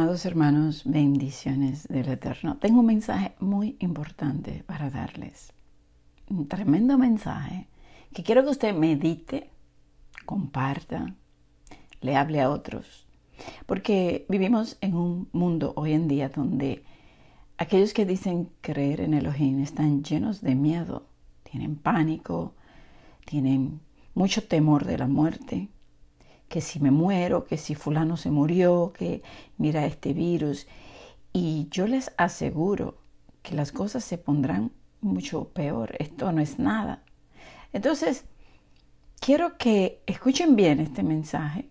Amados hermanos, bendiciones del Eterno. Tengo un mensaje muy importante para darles. Un tremendo mensaje que quiero que usted medite, comparta, le hable a otros. Porque vivimos en un mundo hoy en día donde aquellos que dicen creer en Elohim están llenos de miedo, tienen pánico, tienen mucho temor de la muerte, que si me muero, que si fulano se murió, que mira este virus. Y yo les aseguro que las cosas se pondrán mucho peor. Esto no es nada. Entonces, quiero que escuchen bien este mensaje,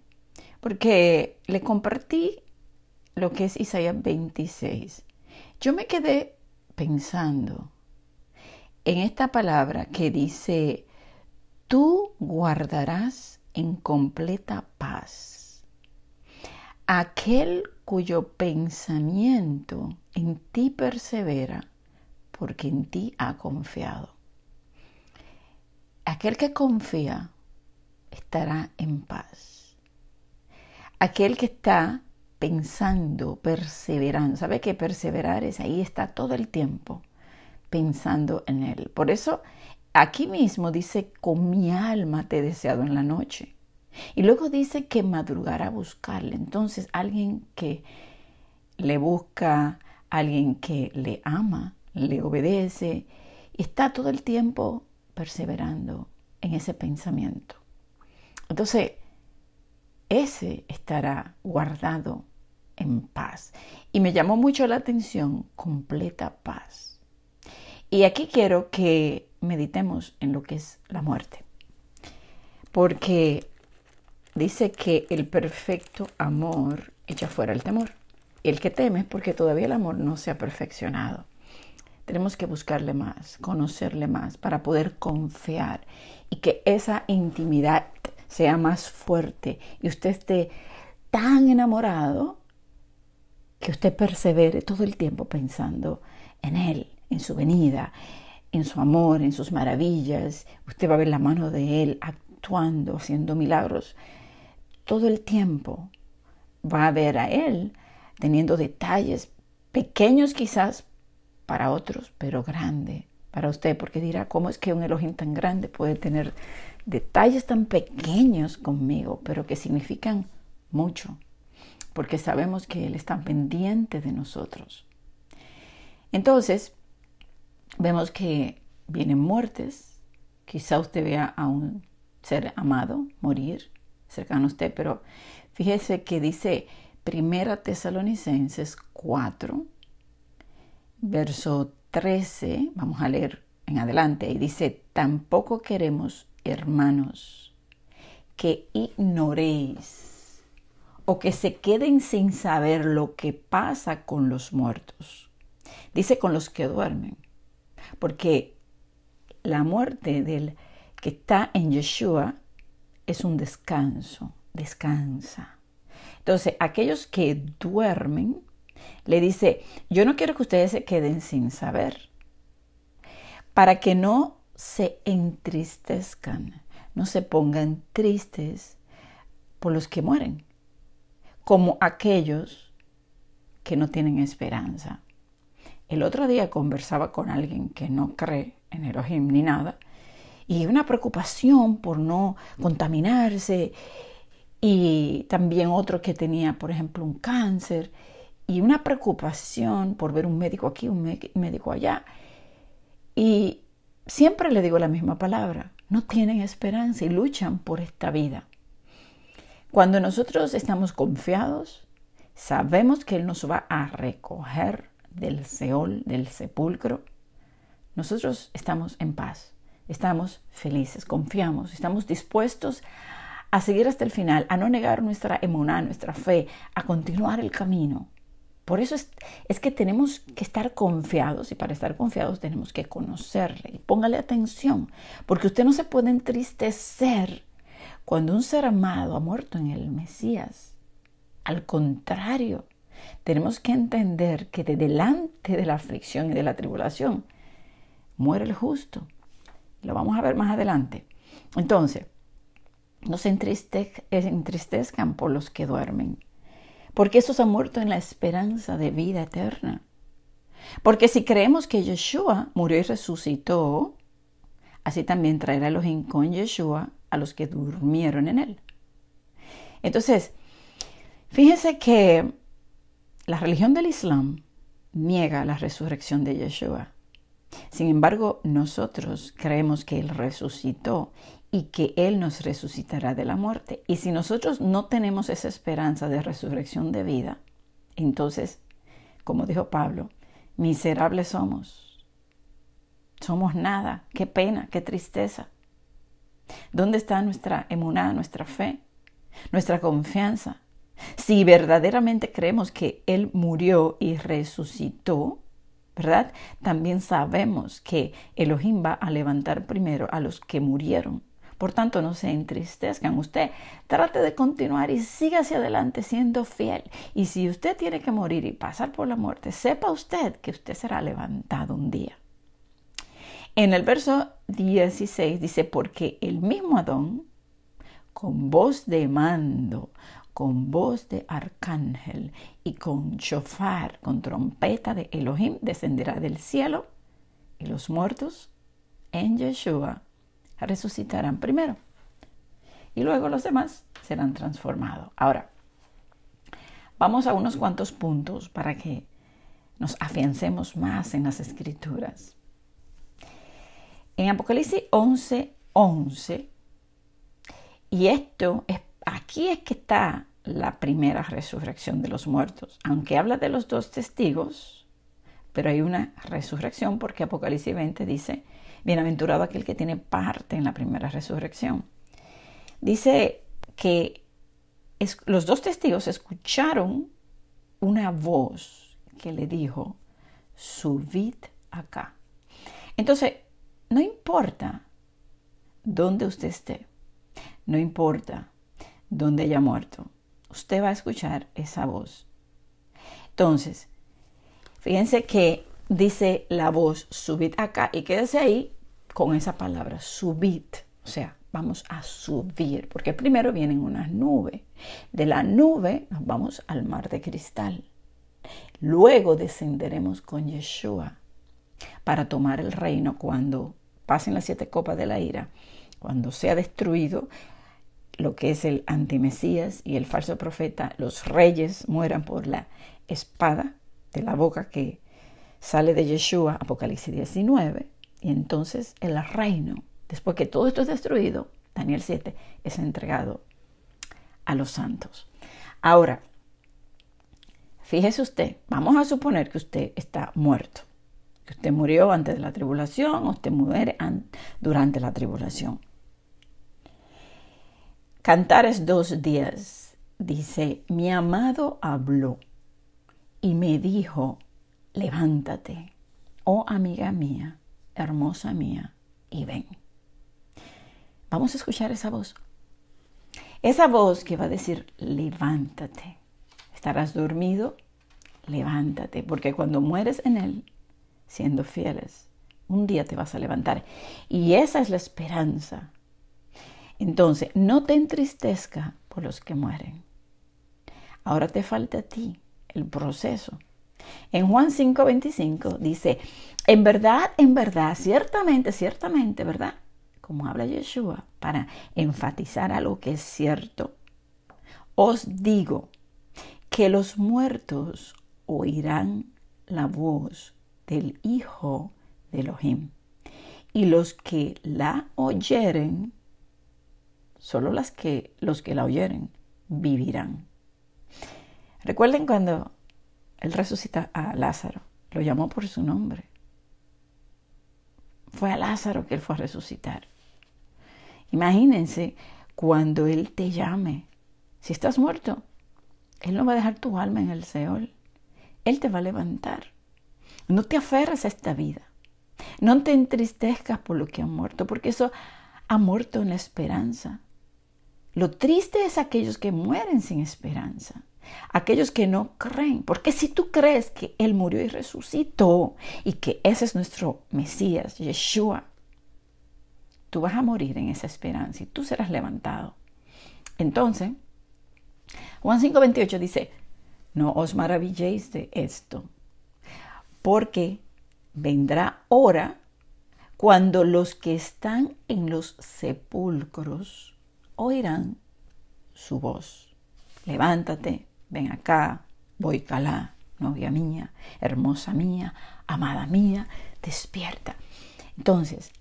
porque le compartí lo que es Isaías 26. Yo me quedé pensando en esta palabra que dice, tú guardarás en completa paz. Aquel cuyo pensamiento en ti persevera, porque en ti ha confiado. Aquel que confía estará en paz. Aquel que está pensando, perseverando, sabe que perseverar es ahí, está todo el tiempo pensando en Él. Por eso Aquí mismo dice, con mi alma te he deseado en la noche. Y luego dice que madrugará a buscarle. Entonces, alguien que le busca, alguien que le ama, le obedece, y está todo el tiempo perseverando en ese pensamiento. Entonces, ese estará guardado en paz. Y me llamó mucho la atención completa paz. Y aquí quiero que meditemos en lo que es la muerte. Porque dice que el perfecto amor echa fuera el temor. El que teme es porque todavía el amor no se ha perfeccionado. Tenemos que buscarle más, conocerle más para poder confiar y que esa intimidad sea más fuerte y usted esté tan enamorado que usted persevere todo el tiempo pensando en él, en su venida, en su amor, en sus maravillas. Usted va a ver la mano de Él actuando, haciendo milagros. Todo el tiempo va a ver a Él teniendo detalles pequeños quizás para otros, pero grande para usted, porque dirá, ¿cómo es que un elogio tan grande puede tener detalles tan pequeños conmigo, pero que significan mucho? Porque sabemos que Él está pendiente de nosotros. Entonces, vemos que vienen muertes, quizá usted vea a un ser amado morir cercano a usted, pero fíjese que dice Primera Tesalonicenses 4, verso 13, vamos a leer en adelante, y dice, tampoco queremos, hermanos, que ignoréis o que se queden sin saber lo que pasa con los muertos. Dice con los que duermen, porque la muerte del que está en Yeshua es un descanso, descansa. Entonces, aquellos que duermen, le dice, yo no quiero que ustedes se queden sin saber, para que no se entristezcan, no se pongan tristes por los que mueren, como aquellos que no tienen esperanza. El otro día conversaba con alguien que no cree en Elohim ni nada, y una preocupación por no contaminarse, y también otro que tenía, por ejemplo, un cáncer, y una preocupación por ver un médico aquí, un médico allá. Y siempre le digo la misma palabra, no tienen esperanza y luchan por esta vida. Cuando nosotros estamos confiados, sabemos que Él nos va a recoger del Seol, del sepulcro, nosotros estamos en paz, estamos felices, confiamos, estamos dispuestos a seguir hasta el final, a no negar nuestra emuná, nuestra fe, a continuar el camino. Por eso es, que tenemos que estar confiados y para estar confiados tenemos que conocerle. y Póngale atención, porque usted no se puede entristecer cuando un ser amado ha muerto en el Mesías. Al contrario, tenemos que entender que de delante de la aflicción y de la tribulación muere el justo. Lo vamos a ver más adelante. Entonces, no se entristezcan por los que duermen, porque esos han muerto en la esperanza de vida eterna. Porque si creemos que Yeshua murió y resucitó, así también traerá los con Yeshua a los que durmieron en él. Entonces, fíjense que la religión del Islam niega la resurrección de Yeshua. Sin embargo, nosotros creemos que Él resucitó y que Él nos resucitará de la muerte. Y si nosotros no tenemos esa esperanza de resurrección de vida, entonces, como dijo Pablo, miserables somos. Somos nada. Qué pena, qué tristeza. ¿Dónde está nuestra emuná, nuestra fe, nuestra confianza? Si verdaderamente creemos que Él murió y resucitó, ¿verdad? También sabemos que Elohim va a levantar primero a los que murieron. Por tanto, no se entristezcan. Usted trate de continuar y siga hacia adelante siendo fiel. Y si usted tiene que morir y pasar por la muerte, sepa usted que usted será levantado un día. En el verso 16 dice, porque el mismo Adón, con voz de mando, con voz de arcángel y con chofar, con trompeta de Elohim, descenderá del cielo y los muertos en Yeshua resucitarán primero. Y luego los demás serán transformados. Ahora, vamos a unos cuantos puntos para que nos afiancemos más en las escrituras. En Apocalipsis 11, 11, y esto es, aquí es que está la primera resurrección de los muertos, aunque habla de los dos testigos, pero hay una resurrección porque Apocalipsis 20 dice, bienaventurado aquel que tiene parte en la primera resurrección. Dice que los dos testigos escucharon una voz que le dijo, subid acá. Entonces, no importa dónde usted esté, no importa dónde haya muerto, usted va a escuchar esa voz. Entonces, fíjense que dice la voz, subid acá y quédese ahí con esa palabra, subid. O sea, vamos a subir, porque primero vienen unas nubes. De la nube nos vamos al mar de cristal. Luego descenderemos con Yeshua para tomar el reino cuando pasen las siete copas de la ira, cuando sea destruido lo que es el antimesías y el falso profeta, los reyes mueran por la espada de la boca que sale de Yeshua, Apocalipsis 19, y entonces el reino, después que todo esto es destruido, Daniel 7, es entregado a los santos. Ahora, fíjese usted, vamos a suponer que usted está muerto, que usted murió antes de la tribulación, usted muere durante la tribulación. Cantares dos días dice, mi amado habló y me dijo, levántate, oh amiga mía, hermosa mía, y ven. Vamos a escuchar esa voz. Esa voz que va a decir, levántate. Estarás dormido, levántate, porque cuando mueres en Él, siendo fieles, un día te vas a levantar. Y esa es la esperanza entonces, no te entristezca por los que mueren. Ahora te falta a ti el proceso. En Juan 5:25 dice, en verdad, en verdad, ciertamente, ciertamente, ¿verdad? Como habla Yeshua, para enfatizar algo lo que es cierto, os digo que los muertos oirán la voz del Hijo de Elohim y los que la oyeren solo las que, los que la oyeren vivirán. Recuerden cuando él resucita a Lázaro, lo llamó por su nombre. Fue a Lázaro que él fue a resucitar. Imagínense cuando él te llame. Si estás muerto, él no va a dejar tu alma en el Seol. Él te va a levantar. No te aferres a esta vida. No te entristezcas por lo que ha muerto, porque eso ha muerto en la esperanza. Lo triste es aquellos que mueren sin esperanza, aquellos que no creen, porque si tú crees que Él murió y resucitó y que ese es nuestro Mesías, Yeshua, tú vas a morir en esa esperanza y tú serás levantado. Entonces, Juan 5:28 dice, no os maravilléis de esto, porque vendrá hora cuando los que están en los sepulcros oirán su voz. Levántate, ven acá, voy calá, novia mía, hermosa mía, amada mía, despierta. Entonces,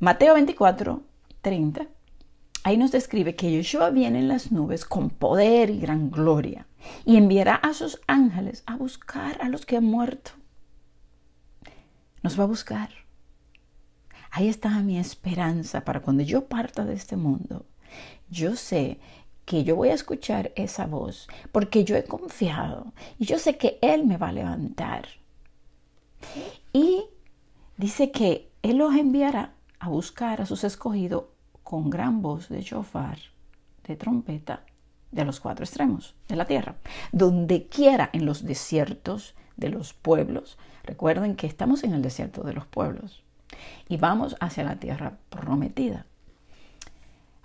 Mateo 24, 30, ahí nos describe que Yeshua viene en las nubes con poder y gran gloria y enviará a sus ángeles a buscar a los que han muerto. Nos va a buscar. Ahí está mi esperanza para cuando yo parta de este mundo yo sé que yo voy a escuchar esa voz porque yo he confiado y yo sé que Él me va a levantar. Y dice que Él los enviará a buscar a sus escogidos con gran voz de shofar, de trompeta, de los cuatro extremos de la tierra, donde quiera en los desiertos de los pueblos. Recuerden que estamos en el desierto de los pueblos y vamos hacia la tierra prometida.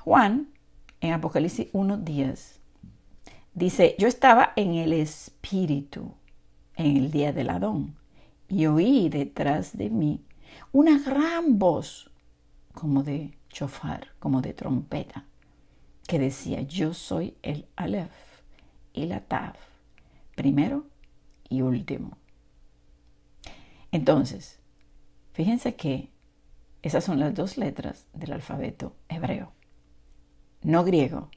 Juan, en Apocalipsis 1.10, dice, yo estaba en el Espíritu en el día del Adón y oí detrás de mí una gran voz como de chofar, como de trompeta, que decía, yo soy el Aleph y la Tav, primero y último. Entonces, fíjense que esas son las dos letras del alfabeto hebreo no griego,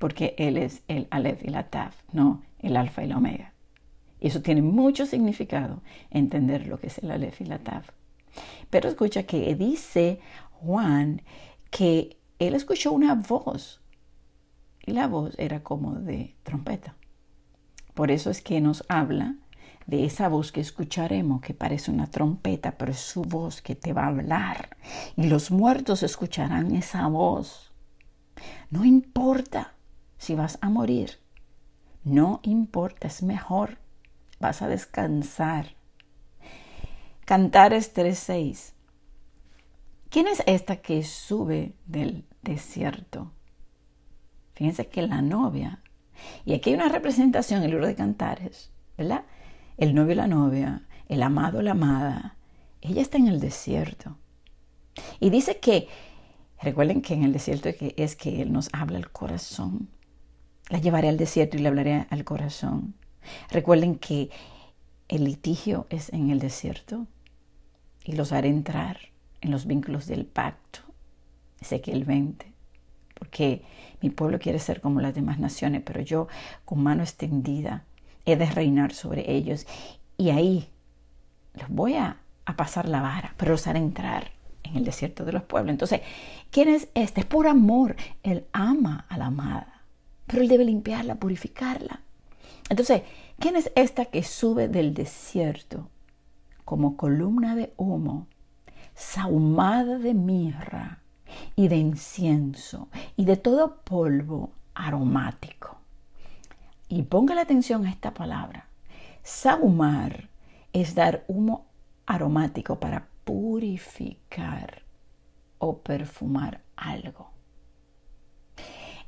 porque él es el Aleph y la Taf, no el Alfa y la Omega. Y eso tiene mucho significado, entender lo que es el Aleph y la Taf. Pero escucha que dice Juan que él escuchó una voz, y la voz era como de trompeta. Por eso es que nos habla de esa voz que escucharemos, que parece una trompeta, pero es su voz que te va a hablar. Y los muertos escucharán esa voz no importa si vas a morir, no importa, es mejor, vas a descansar. Cantares 3:6. ¿Quién es esta que sube del desierto? Fíjense que la novia, y aquí hay una representación en el libro de Cantares, ¿verdad? El novio y la novia, el amado, la amada, ella está en el desierto. Y dice que Recuerden que en el desierto es que Él nos habla al corazón. La llevaré al desierto y le hablaré al corazón. Recuerden que el litigio es en el desierto y los haré entrar en los vínculos del pacto. Ezequiel 20. Porque mi pueblo quiere ser como las demás naciones, pero yo con mano extendida he de reinar sobre ellos. Y ahí los voy a, a pasar la vara, pero los haré entrar en el desierto de los pueblos. Entonces, ¿quién es esta? Es por amor. Él ama a la amada, pero él debe limpiarla, purificarla. Entonces, ¿quién es esta que sube del desierto como columna de humo, sahumada de mirra y de incienso y de todo polvo aromático? Y ponga la atención a esta palabra. Sahumar es dar humo aromático para purificar o perfumar algo.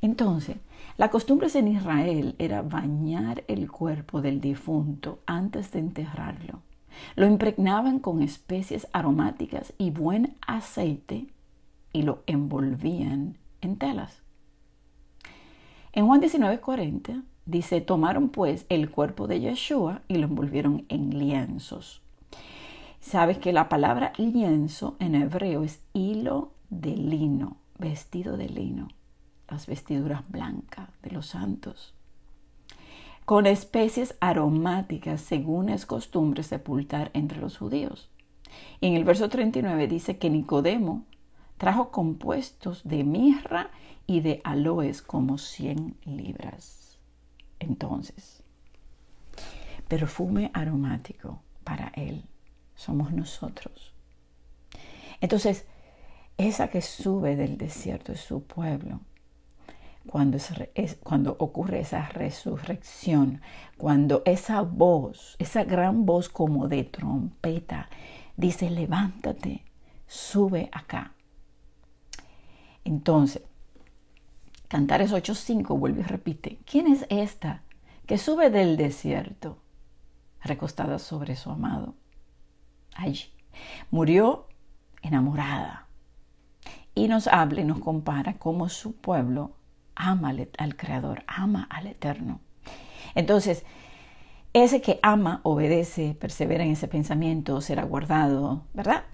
Entonces, la costumbre en Israel era bañar el cuerpo del difunto antes de enterrarlo. Lo impregnaban con especies aromáticas y buen aceite y lo envolvían en telas. En Juan 19:40 dice, tomaron pues el cuerpo de Yeshua y lo envolvieron en lienzos Sabes que la palabra lienzo en hebreo es hilo de lino, vestido de lino, las vestiduras blancas de los santos, con especies aromáticas según es costumbre sepultar entre los judíos. en el verso 39 dice que Nicodemo trajo compuestos de mirra y de aloes como 100 libras. Entonces, perfume aromático para él somos nosotros. Entonces, esa que sube del desierto es su pueblo. Cuando, ocurre esa resurrección, cuando esa voz, esa gran voz como de trompeta, dice, levántate, sube acá. Entonces, Cantares 8.5 vuelve y repite, ¿quién es esta que sube del desierto recostada sobre su amado? allí. Murió enamorada. Y nos habla y nos compara cómo su pueblo ama al Creador, ama al Eterno. Entonces, ese que ama, obedece, persevera en ese pensamiento, será guardado, ¿verdad?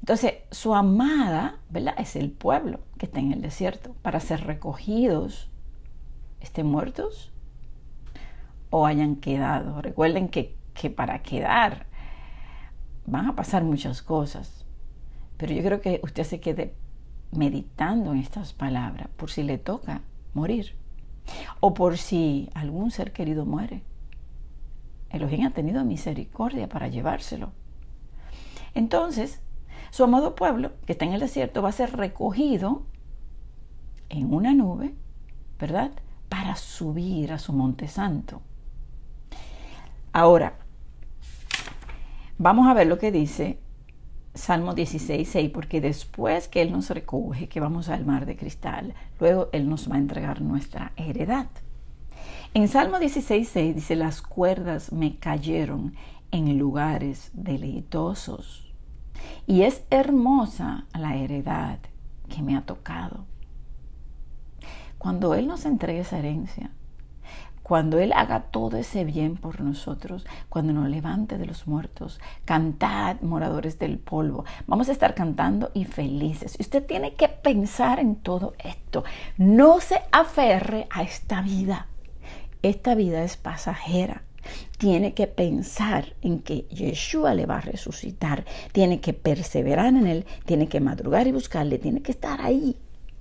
Entonces, su amada, ¿verdad? Es el pueblo que está en el desierto para ser recogidos, estén muertos o hayan quedado. Recuerden que, que para quedar van a pasar muchas cosas, pero yo creo que usted se quede meditando en estas palabras por si le toca morir o por si algún ser querido muere. Elohim ha tenido misericordia para llevárselo. Entonces, su amado pueblo, que está en el desierto, va a ser recogido en una nube, ¿verdad? Para subir a su monte santo. Ahora, Vamos a ver lo que dice Salmo 16, 6, porque después que Él nos recoge, que vamos al mar de cristal, luego Él nos va a entregar nuestra heredad. En Salmo 16, 6 dice, las cuerdas me cayeron en lugares deleitosos. Y es hermosa la heredad que me ha tocado. Cuando Él nos entregue esa herencia, cuando Él haga todo ese bien por nosotros, cuando nos levante de los muertos, cantad, moradores del polvo. Vamos a estar cantando y felices. usted tiene que pensar en todo esto. No se aferre a esta vida. Esta vida es pasajera tiene que pensar en que Yeshua le va a resucitar, tiene que perseverar en él, tiene que madrugar y buscarle, tiene que estar ahí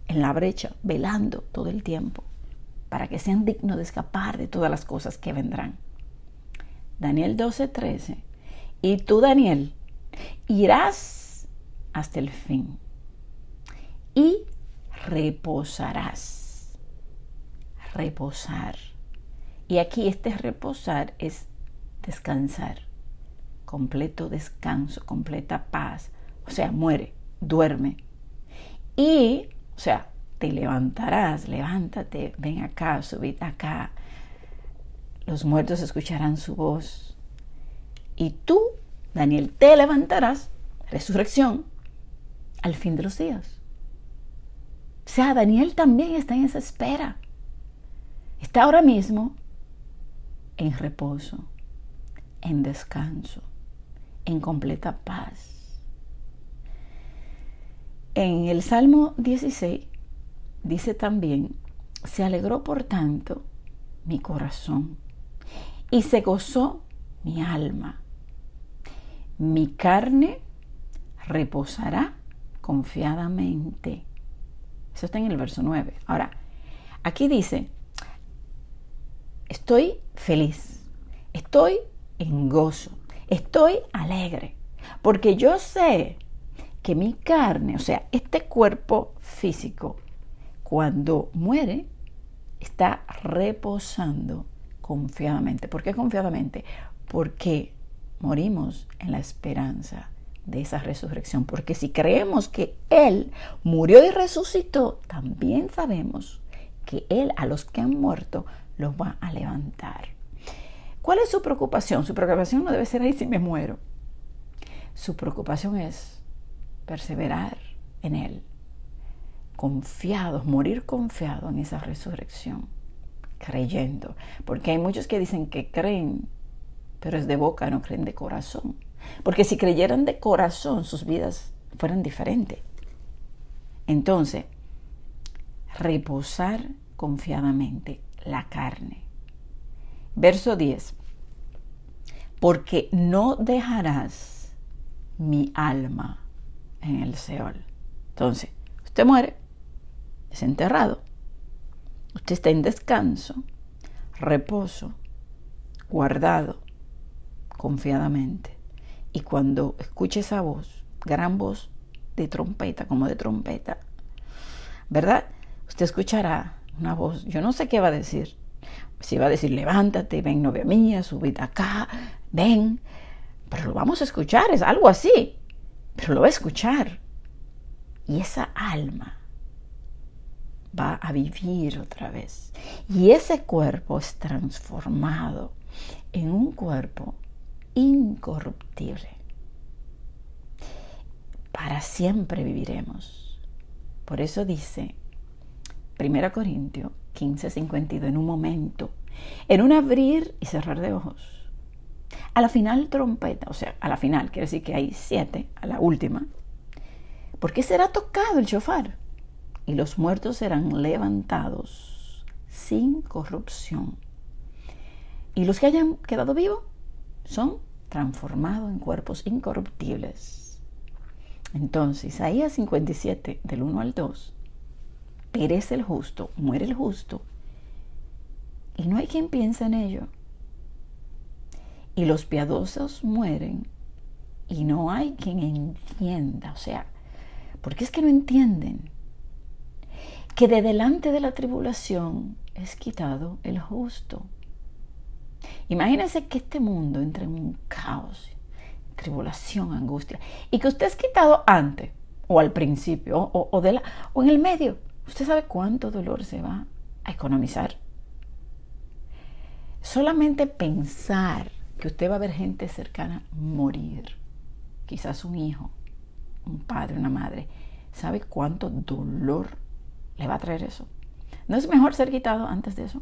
en la brecha, velando todo el tiempo para que sean dignos de escapar de todas las cosas que vendrán. Daniel 12:13. Y tú, Daniel, irás hasta el fin y reposarás. Reposar. Y aquí este reposar es descansar. Completo descanso, completa paz. O sea, muere, duerme. Y, o sea, te levantarás, levántate, ven acá, subid acá. Los muertos escucharán su voz. Y tú, Daniel, te levantarás, resurrección, al fin de los días. O sea, Daniel también está en esa espera. Está ahora mismo en reposo, en descanso, en completa paz. En el Salmo 16, Dice también, se alegró por tanto mi corazón y se gozó mi alma. Mi carne reposará confiadamente. Eso está en el verso 9. Ahora, aquí dice, estoy feliz, estoy en gozo, estoy alegre, porque yo sé que mi carne, o sea, este cuerpo físico, cuando muere, está reposando confiadamente. ¿Por qué confiadamente? Porque morimos en la esperanza de esa resurrección. Porque si creemos que Él murió y resucitó, también sabemos que Él a los que han muerto los va a levantar. ¿Cuál es su preocupación? Su preocupación no debe ser ahí si me muero. Su preocupación es perseverar en Él, confiados, morir confiado en esa resurrección, creyendo. Porque hay muchos que dicen que creen, pero es de boca, no creen de corazón. Porque si creyeran de corazón, sus vidas fueran diferentes. Entonces, reposar confiadamente la carne. Verso 10. Porque no dejarás mi alma en el Seol. Entonces, usted muere, enterrado. Usted está en descanso, reposo, guardado, confiadamente. Y cuando escuche esa voz, gran voz de trompeta, como de trompeta, ¿verdad? Usted escuchará una voz, yo no sé qué va a decir. Si va a decir, levántate, ven novia mía, subid acá, ven. Pero lo vamos a escuchar, es algo así. Pero lo va a escuchar. Y esa alma va a vivir otra vez. Y ese cuerpo es transformado en un cuerpo incorruptible. Para siempre viviremos. Por eso dice 1 Corintios 15:52 en un momento, en un abrir y cerrar de ojos. A la final trompeta, o sea, a la final, quiere decir que hay siete, a la última. porque será tocado el chofar y los muertos serán levantados sin corrupción. Y los que hayan quedado vivos son transformados en cuerpos incorruptibles. Entonces, Isaías 57, del 1 al 2, perece el justo, muere el justo, y no hay quien piense en ello. Y los piadosos mueren, y no hay quien entienda, o sea, porque es que no entienden que de delante de la tribulación es quitado el justo. Imagínense que este mundo entre en un caos, tribulación, angustia, y que usted es quitado antes, o al principio, o, o en el medio. Usted sabe cuánto dolor se va a economizar. Solamente pensar que usted va a ver gente cercana morir, quizás un hijo, un padre, una madre, sabe cuánto dolor le va a traer eso. ¿No es mejor ser quitado antes de eso?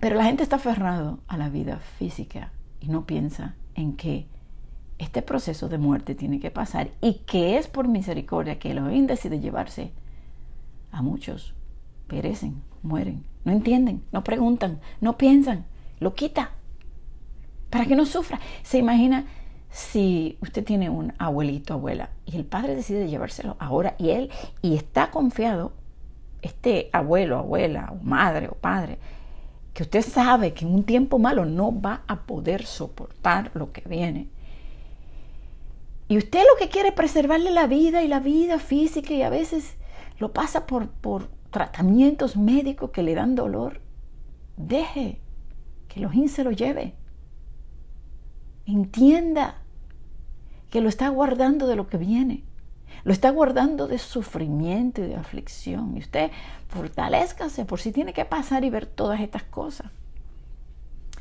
Pero la gente está aferrado a la vida física y no piensa en que este proceso de muerte tiene que pasar y que es por misericordia que Elohim decide llevarse a muchos. Perecen, mueren, no entienden, no preguntan, no piensan, lo quita para que no sufra. Se imagina si usted tiene un abuelito, abuela, y el padre decide llevárselo ahora y él, y está confiado, este abuelo, abuela, o madre o padre, que usted sabe que en un tiempo malo no va a poder soportar lo que viene. Y usted lo que quiere es preservarle la vida y la vida física y a veces lo pasa por, por tratamientos médicos que le dan dolor. Deje que los se lo lleve. Entienda que lo está guardando de lo que viene. Lo está guardando de sufrimiento y de aflicción. Y usted fortalezcase por si tiene que pasar y ver todas estas cosas.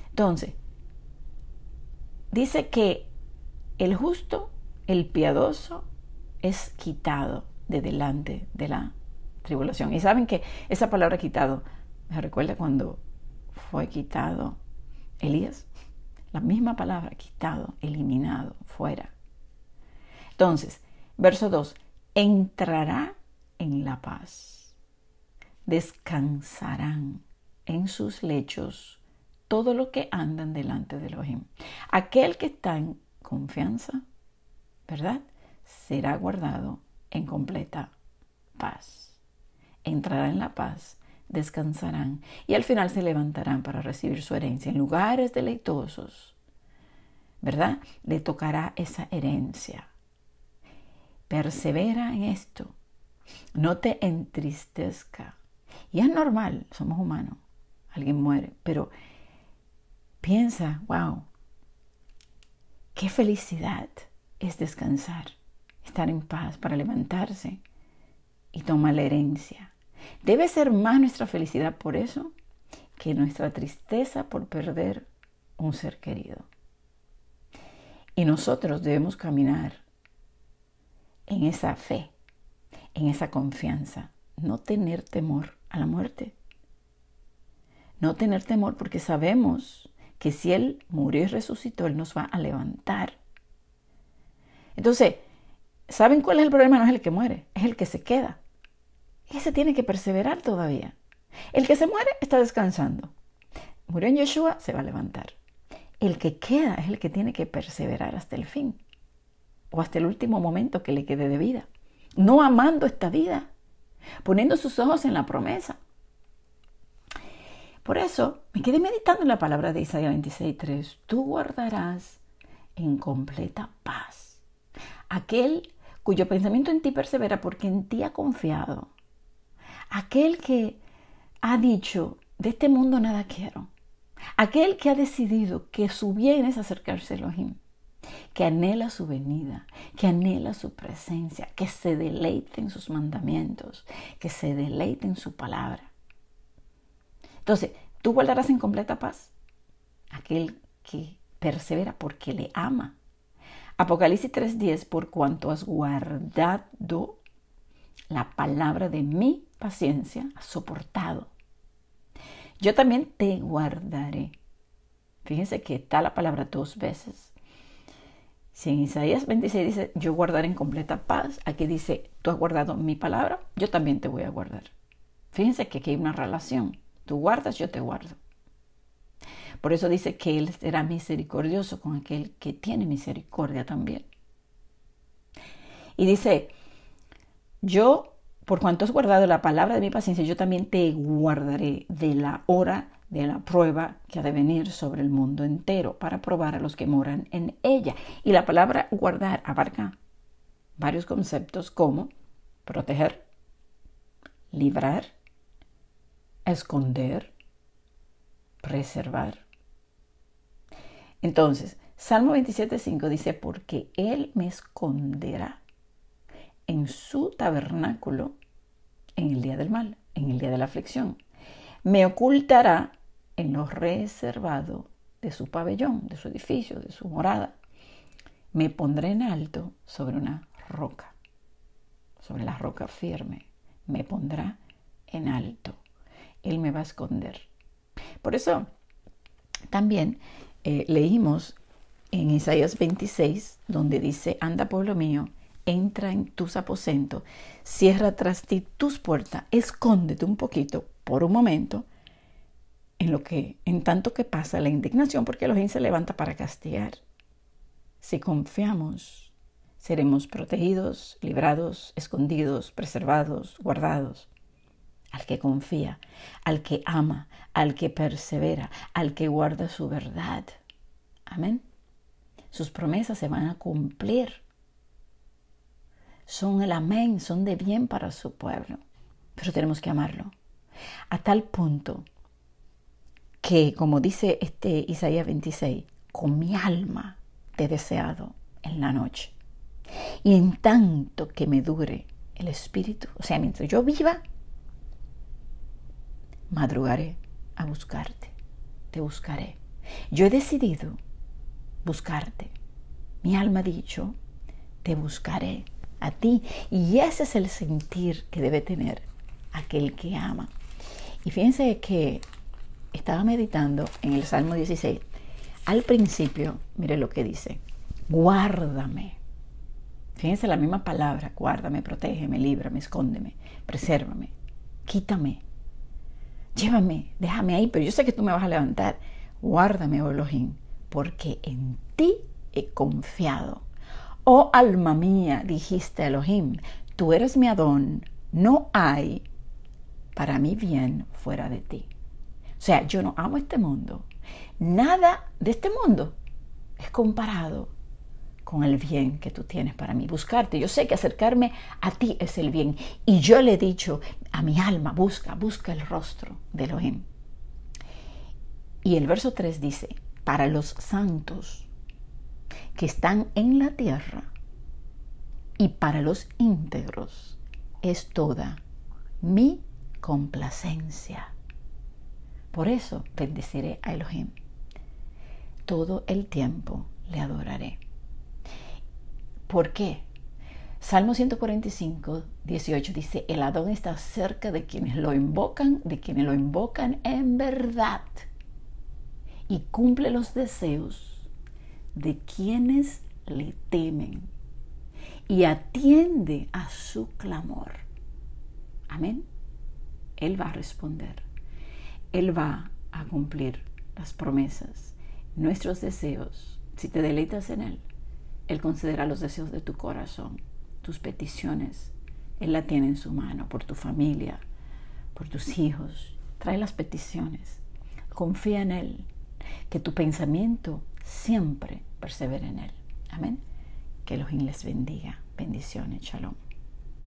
Entonces, dice que el justo, el piadoso, es quitado de delante de la tribulación. Y saben que esa palabra quitado me recuerda cuando fue quitado Elías. La misma palabra, quitado, eliminado, fuera. Entonces, verso 2, entrará en la paz. Descansarán en sus lechos todo lo que andan delante del Elohim. Aquel que está en confianza, ¿verdad? Será guardado en completa paz. Entrará en la paz, descansarán y al final se levantarán para recibir su herencia en lugares deleitosos, ¿verdad? Le tocará esa herencia. Persevera en esto. No te entristezca. Y es normal, somos humanos. Alguien muere, pero piensa, wow, qué felicidad es descansar, estar en paz para levantarse y tomar la herencia. Debe ser más nuestra felicidad por eso que nuestra tristeza por perder un ser querido. Y nosotros debemos caminar en esa fe, en esa confianza, no tener temor a la muerte. No tener temor porque sabemos que si Él murió y resucitó, Él nos va a levantar. Entonces, ¿saben cuál es el problema? No es el que muere, es el que se queda. Ese tiene que perseverar todavía. El que se muere está descansando. Murió en Yeshua, se va a levantar. El que queda es el que tiene que perseverar hasta el fin o hasta el último momento que le quede de vida, no amando esta vida, poniendo sus ojos en la promesa. Por eso me quedé meditando en la palabra de Isaías 26.3. Tú guardarás en completa paz aquel cuyo pensamiento en ti persevera porque en ti ha confiado. Aquel que ha dicho, de este mundo nada quiero. Aquel que ha decidido que su bien es acercarse a Elohim que anhela su venida, que anhela su presencia, que se deleite en sus mandamientos, que se deleite en su palabra. Entonces, tú guardarás en completa paz aquel que persevera porque le ama. Apocalipsis 3:10, por cuanto has guardado la palabra de mi paciencia, has soportado. Yo también te guardaré. Fíjense que está la palabra dos veces si en Isaías 26 dice, yo guardaré en completa paz, aquí dice, tú has guardado mi palabra, yo también te voy a guardar. Fíjense que aquí hay una relación. Tú guardas, yo te guardo. Por eso dice que Él será misericordioso con aquel que tiene misericordia también. Y dice, yo, por cuanto has guardado la palabra de mi paciencia, yo también te guardaré de la hora de la prueba que ha de venir sobre el mundo entero para probar a los que moran en ella. Y la palabra guardar abarca varios conceptos como proteger, librar, esconder, preservar. Entonces, Salmo 27.5 dice, porque Él me esconderá en su tabernáculo en el día del mal, en el día de la aflicción. Me ocultará en lo reservado de su pabellón, de su edificio, de su morada. Me pondré en alto sobre una roca, sobre la roca firme. Me pondrá en alto. Él me va a esconder. Por eso también eh, leímos en Isaías 26, donde dice, anda pueblo mío, entra en tus aposentos, cierra tras ti tus puertas, escóndete un poquito por un momento en lo que, en tanto que pasa la indignación, porque Elohim se levanta para castigar. Si confiamos, seremos protegidos, librados, escondidos, preservados, guardados. Al que confía, al que ama, al que persevera, al que guarda su verdad. Amén. Sus promesas se van a cumplir. Son el amén, son de bien para su pueblo. Pero tenemos que amarlo. A tal punto que, como dice este Isaías 26, con mi alma te he deseado en la noche. Y en tanto que me dure el espíritu, o sea, mientras yo viva, madrugaré a buscarte, te buscaré. Yo he decidido buscarte. Mi alma ha dicho, te buscaré a ti. Y ese es el sentir que debe tener aquel que ama. Y fíjense que estaba meditando en el Salmo 16. Al principio, mire lo que dice, guárdame. Fíjense la misma palabra, guárdame, protégeme, líbrame, escóndeme, presérvame, quítame, llévame, déjame ahí, pero yo sé que tú me vas a levantar. Guárdame, oh Elohim, porque en ti he confiado. Oh alma mía, dijiste Elohim, tú eres mi Adón, no hay para mí bien fuera de ti. O sea, yo no amo este mundo. Nada de este mundo es comparado con el bien que tú tienes para mí, buscarte. Yo sé que acercarme a ti es el bien. Y yo le he dicho a mi alma, busca, busca el rostro de Elohim. Y el verso 3 dice, para los santos que están en la tierra y para los íntegros es toda mi complacencia. Por eso bendeciré a Elohim. Todo el tiempo le adoraré. ¿Por qué? Salmo 145, 18 dice, el Adón está cerca de quienes lo invocan, de quienes lo invocan en verdad, y cumple los deseos de quienes le temen, y atiende a su clamor. Amén. Él va a responder. Él va a cumplir las promesas, nuestros deseos. Si te deleitas en Él, Él considera los deseos de tu corazón, tus peticiones. Él la tiene en su mano por tu familia, por tus hijos. Trae las peticiones. Confía en Él. Que tu pensamiento siempre persevere en Él. Amén. Que los les bendiga. Bendiciones. Shalom.